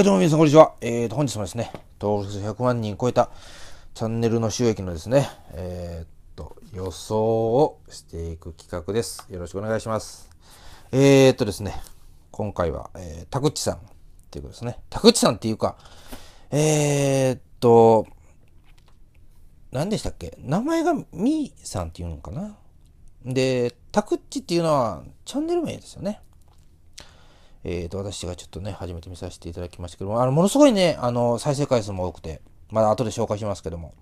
はい、どうも皆さん、こんにちは。えーと、本日もですね、登録者100万人超えたチャンネルの収益のですね、えー、っと、予想をしていく企画です。よろしくお願いします。えー、っとですね、今回は、えー、田口さんっていうことですね。田口さんっていうか、えー、っと、何でしたっけ名前がみーさんっていうのかなで、田口っていうのはチャンネル名ですよね。えー、と、私がちょっとね、初めて見させていただきましたけども、あの、ものすごいね、あの、再生回数も多くて、まだ後で紹介しますけども、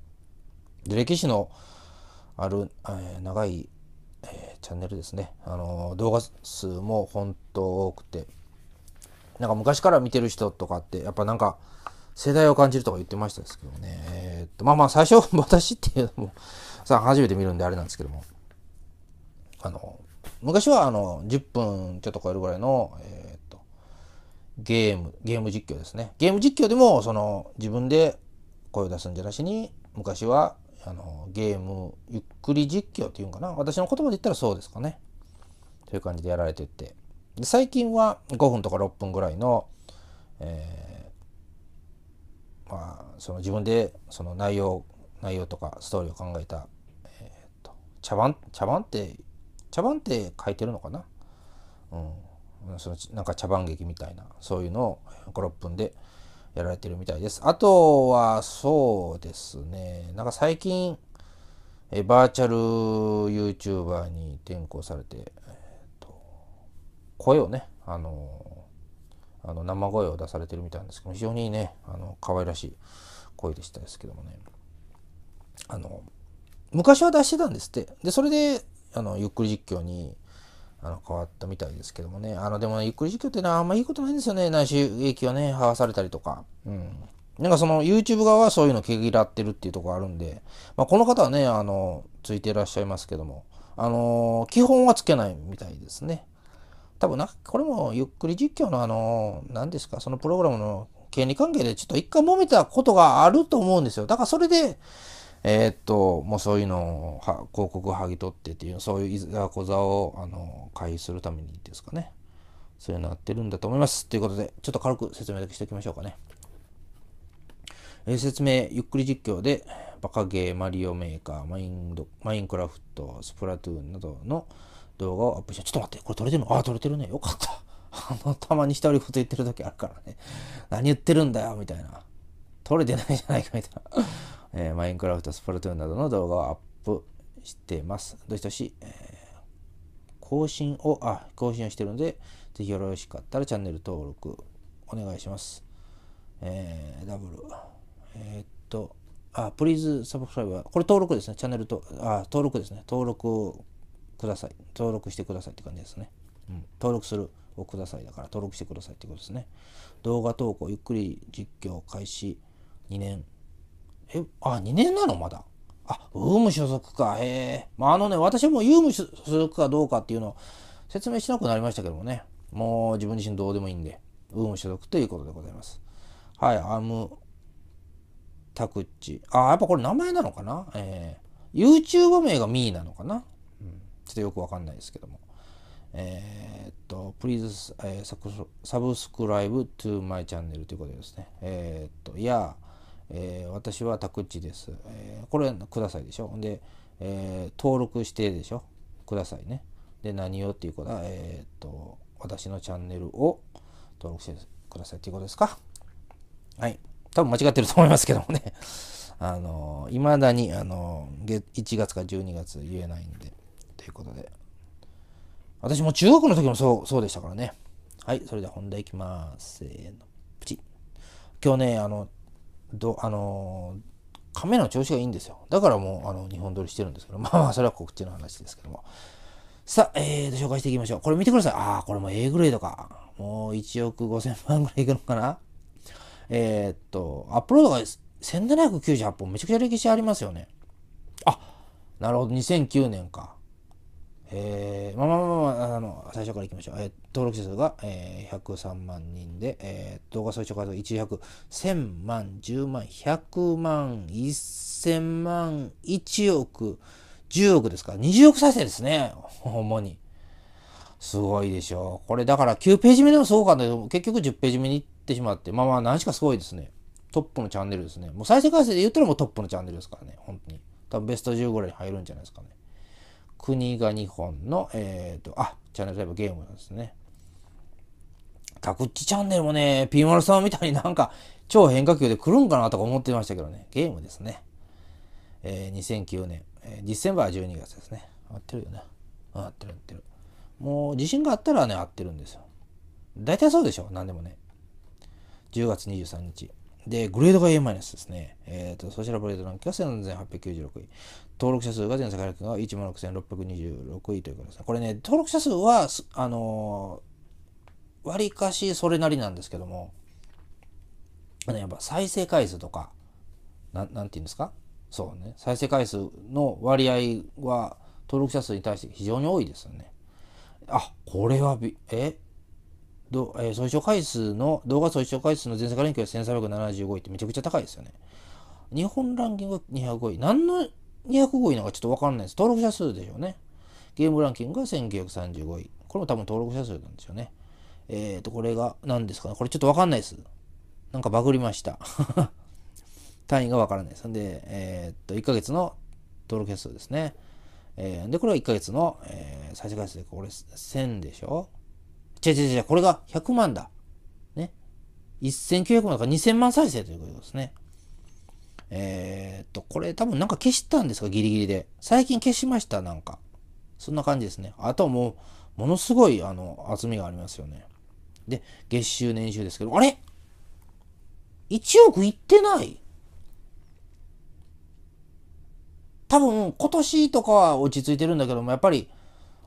で歴史のある、えー、長い、えー、チャンネルですね、あの、動画数も本当多くて、なんか昔から見てる人とかって、やっぱなんか、世代を感じるとか言ってましたですけどね、えー、っと、まあまあ、最初、私っていうのも、さ、初めて見るんであれなんですけども、あの、昔はあの10分ちょっと超えるぐらいの、えゲーム、ゲーム実況ですね。ゲーム実況でも、その、自分で声を出すんじゃなしに、昔は、あの、ゲーム、ゆっくり実況っていうんかな。私の言葉で言ったらそうですかね。という感じでやられてて。で最近は5分とか6分ぐらいの、えー、まあ、その自分で、その内容、内容とかストーリーを考えた、えっ、ー、と、茶番、茶番って、茶番って書いてるのかな。うん。そのなんか茶番劇みたいなそういうのを56分でやられてるみたいですあとはそうですねなんか最近えバーチャル YouTuber に転向されて、えーと声をねあのあの生声を出されてるみたいなんですけど非常にねあの可愛らしい声でしたですけどもねあの昔は出してたんですってでそれであのゆっくり実況にあの変わったみたいですけどもね。あの、でも、ね、ゆっくり時給ってのはあんまいいことないんですよね。内収益をね、はわされたりとか。うん。なんかその YouTube 側はそういうのを嫌ってるっていうところあるんで、まあ、この方はね、あの、ついていらっしゃいますけども、あの、基本はつけないみたいですね。多分な、これもゆっくり実況のあの、何ですか、そのプログラムの権利関係でちょっと一回揉めたことがあると思うんですよ。だからそれで、えー、っと、もうそういうのを広告を剥ぎ取ってっていう、そういういざこざをあの回避するためにですかね。そういうのやってるんだと思います。ということで、ちょっと軽く説明だけしておきましょうかね。えー、説明、ゆっくり実況で、バカゲー、マリオメーカー、マインドマインクラフト、スプラトゥーンなどの動画をアップして、ちょっと待って、これ撮れてるのああ、撮れてるね。よかった。あの、たまに一人ほと言ってる時あるからね。何言ってるんだよ、みたいな。撮れてないじゃないか、みたいな。えー、マインクラフト、スプラトゥーンなどの動画をアップしています。どしどし、えー、更新を、あ、更新をしているので、ぜひよろしかったらチャンネル登録お願いします。えー、ダブル。えー、っと、あ、プリーズサブスクライバー。これ登録ですね。チャンネルと、あ、登録ですね。登録ください。登録してくださいって感じですね。うん、登録するをくださいだから登録してくださいってことですね。動画投稿、ゆっくり実況開始2年え、あ、2年なのまだ。あ、ウーム所属か。へえ。まあ、あのね、私もウーム所属かどうかっていうのを説明しなくなりましたけどもね。もう自分自身どうでもいいんで、ウーム所属ということでございます。はい、アム、タクッチ。あ、やっぱこれ名前なのかなえー、YouTube 名がミーなのかな、うん、ちょっとよくわかんないですけども。えー、っと、please、えー、サブスクライブ to my channel ということですね。えー、っと、いや、yeah. えー、私はタクチです、えー、これくださいでしょ。で、えー、登録してでしょ。くださいね。で、何をっていうことは、えっと、私のチャンネルを登録してくださいっていうことですか。はい。多分間違ってると思いますけどもね。あの、いまだに、あの、1月か12月言えないんで、ということで。私も中学の時もそう、そうでしたからね。はい、それでは本題いきます。せーの。プチ。今日ね、あの、どあのカメラの調子がいいんですよだからもうあの日本撮りしてるんですけど まあまあそれは告知の話ですけどもさあ、えーと、紹介していきましょう。これ見てください。ああ、これも A グレードか。もう1億5000万ぐらいいくのかな。えー、っと、アップロードが1798本。めちゃくちゃ歴史ありますよね。あ、なるほど。2009年か。えー、まあまあまあ、まあ、あの、最初からいきましょう。えー、登録者数が、えー、103万人で、えー、動画最初か回数100、1000万、10万、100万、1000万、1億、10億ですから、20億再生ですね。ほんまに。すごいでしょう。これだから9ページ目でもそうかったけど、結局10ページ目に行ってしまって、まあまあ何しかすごいですね。トップのチャンネルですね。もう再生回数で言ったらもうトップのチャンネルですからね。本当に。多分ベスト10ぐらいに入るんじゃないですかね。国が日本の、えっ、ー、と、あ、チャンネルタイプゲームなんですね。タクッチチャンネルもね、ピーマルさんみたいになんか超変化球で来るんかなとか思ってましたけどね、ゲームですね。えー、2009年、えー、ディセンバー12月ですね。合ってるよね。合ってる合ってる。もう自信があったらね、合ってるんですよ。大体そうでしょ、何でもね。10月23日。で、グレードが A マイナスですね。えっ、ー、と、ソーシャルブレードランキングは3896位。登録者数が全世界ランキングが1万6626位ということですね。これね、登録者数は、あのー、割かしそれなりなんですけども、あのやっぱ再生回数とか、ななんて言うんですかそうね。再生回数の割合は、登録者数に対して非常に多いですよね。あ、これはび、えどえー、総視聴回数の、動画総視聴回数の全世界ランキングが1375位ってめちゃくちゃ高いですよね。日本ランキングは205位。何の205位なんかちょっとわかんないです。登録者数でしょうね。ゲームランキングが1935位。これも多分登録者数なんですよね。えっ、ー、と、これが何ですかね。これちょっとわかんないです。なんかバグりました。単位がわからないです。んで、えっ、と、1ヶ月の登録者数ですね。えー、で、これは1ヶ月の、えー、再生回数で、これ1000でしょ違う違う違う、これが100万だ。ね。1900万だから2000万再生ということですね。えっと、これ多分なんか消したんですかギリギリで。最近消しましたなんか。そんな感じですね。あともう、ものすごい、あの、厚みがありますよね。で、月収、年収ですけど、あれ ?1 億いってない多分、今年とかは落ち着いてるんだけども、やっぱり、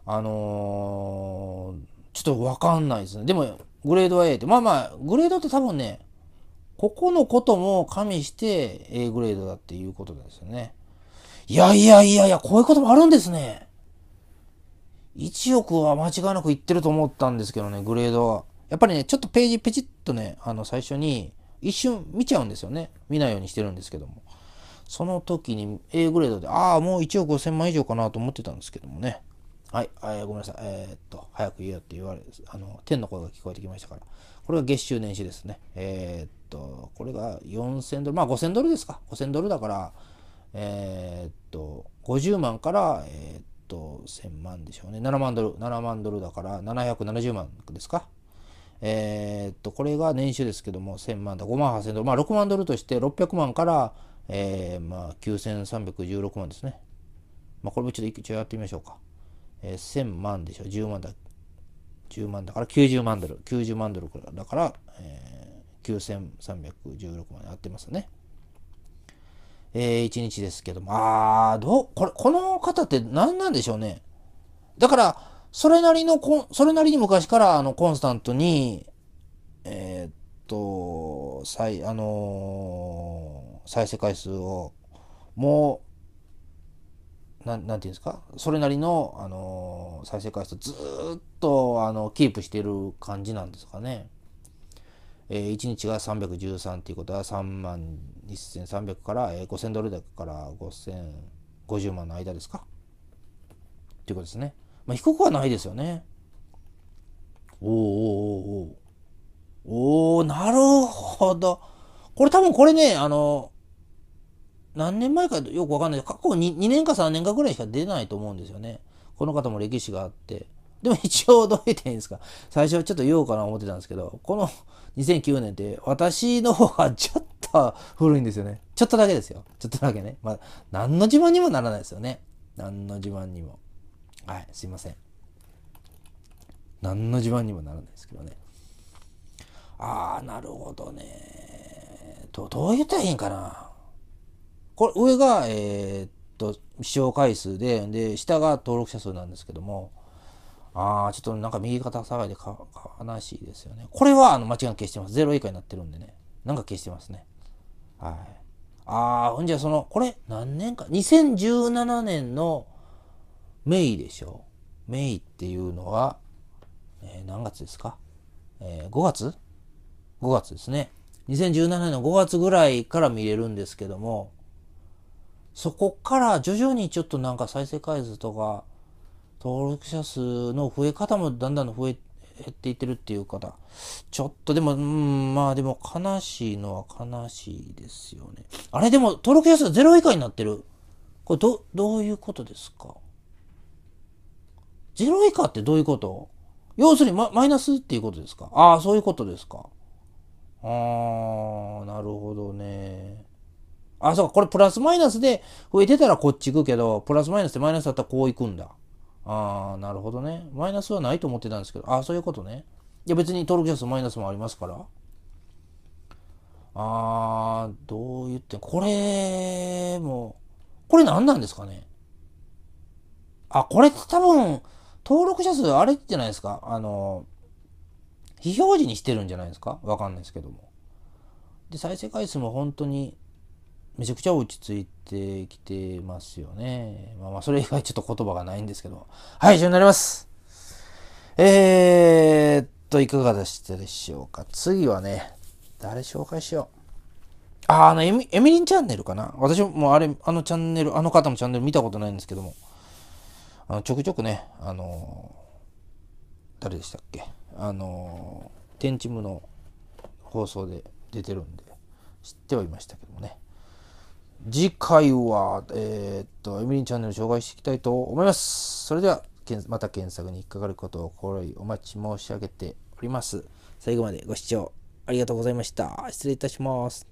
あのー、ちょっとわかんないですね。でも、グレード A って、まあまあ、グレードって多分ね、ここのことも加味して A グレードだっていうことですよね。いやいやいやいや、こういうこともあるんですね。1億は間違いなくいってると思ったんですけどね、グレードは。やっぱりね、ちょっとページペチッとね、あの、最初に一瞬見ちゃうんですよね。見ないようにしてるんですけども。その時に A グレードで、ああ、もう1億5000万以上かなと思ってたんですけどもね。はい、あごめんなさい。えー、っと、早く言えよって言われ、あの、天の声が聞こえてきましたから。これが月収年始ですね。えー、っと、と、これが4000ドル、まあ5000ドルですか。5000ドルだから、えー、っと、50万から、えー、っと、1000万でしょうね。7万ドル、7万ドルだから770万ですか。えー、っと、これが年収ですけども、1000万だ、5万8000ドル、まあ6万ドルとして600万から、えー、まあ9316万ですね。まあこれもちょっと一応やってみましょうか。えー、1000万でしょ、10万だ。10万だから90万ドル。90万ドルだから、えー9316万円合ってますね。えー、1日ですけども、ああ、どう、これ、この方って何なんでしょうね。だから、それなりのそれなりに昔から、あの、コンスタントに、えー、っと、再、あのー、再生回数を、もう、なん、なんていうんですかそれなりの、あのー、再生回数ずっと、あの、キープしてる感じなんですかね。えー、1日が313っていうことは3万1300から、えー、5000ドルだから5050万の間ですかっていうことですね。まあ、低くはないですよね。おーおーおーおおなるほど。これ多分これね、あの、何年前かよくわかんない過去 2, 2年か3年かぐらいしか出ないと思うんですよね。この方も歴史があって。でも一応どう言っていいんですか。最初はちょっと言おうかな思ってたんですけど、この2009年って私の方がちょっと古いんですよね。ちょっとだけですよ。ちょっとだけね。まあ、何の自慢にもならないですよね。何の自慢にも。はい、すいません。何の自慢にもならないですけどね。ああ、なるほどね。どどう言ったらいいんかな。これ上が、えー、っと、視聴回数で、で、下が登録者数なんですけども、ああ、ちょっとなんか右肩下がりでか悲しいですよね。これはあの間違い消してます。0以下になってるんでね。なんか消してますね。はい。ああ、ほんじゃその、これ何年か。2017年のメイでしょ。メイっていうのは、えー、何月ですか、えー、?5 月 ?5 月ですね。2017年の5月ぐらいから見れるんですけども、そこから徐々にちょっとなんか再生回数とか登録者数の増え方もだんだん増え減っていってるっていう方、ちょっとでも、うん、まあでも悲しいのは悲しいですよね。あれでも登録者数0以下になってる。これど、どういうことですか ?0 以下ってどういうこと要するにママイナスっていうことですかああ、そういうことですか。ああ、なるほどね。あ、そうか、これプラスマイナスで増えてたらこっち行くけど、プラスマイナスでマイナスだったらこう行くんだ。ああ、なるほどね。マイナスはないと思ってたんですけど、ああ、そういうことね。いや、別に登録者数マイナスもありますから。ああ、どう言って、これも、これ何なんですかね。あ、これって多分、登録者数あれじゃないですか。あの、非表示にしてるんじゃないですかわかんないですけども。で、再生回数も本当にめちゃくちゃ落ち着いて、てきてますよね。まあまあ、それ以外ちょっと言葉がないんですけど。はい、以上になります。えー、っと、いかがでしたでしょうか。次はね、誰紹介しよう。あ、あのエミ、エミリンチャンネルかな。私もあれ、あのチャンネル、あの方もチャンネル見たことないんですけども、あのちょくちょくね、あのー、誰でしたっけ、あのー、天チムの放送で出てるんで、知ってはいましたけどもね。次回は、えー、っと、エミリンチャンネル紹介していきたいと思います。それでは、また検索に引っかかることを心よりお待ち申し上げております。最後までご視聴ありがとうございました。失礼いたします。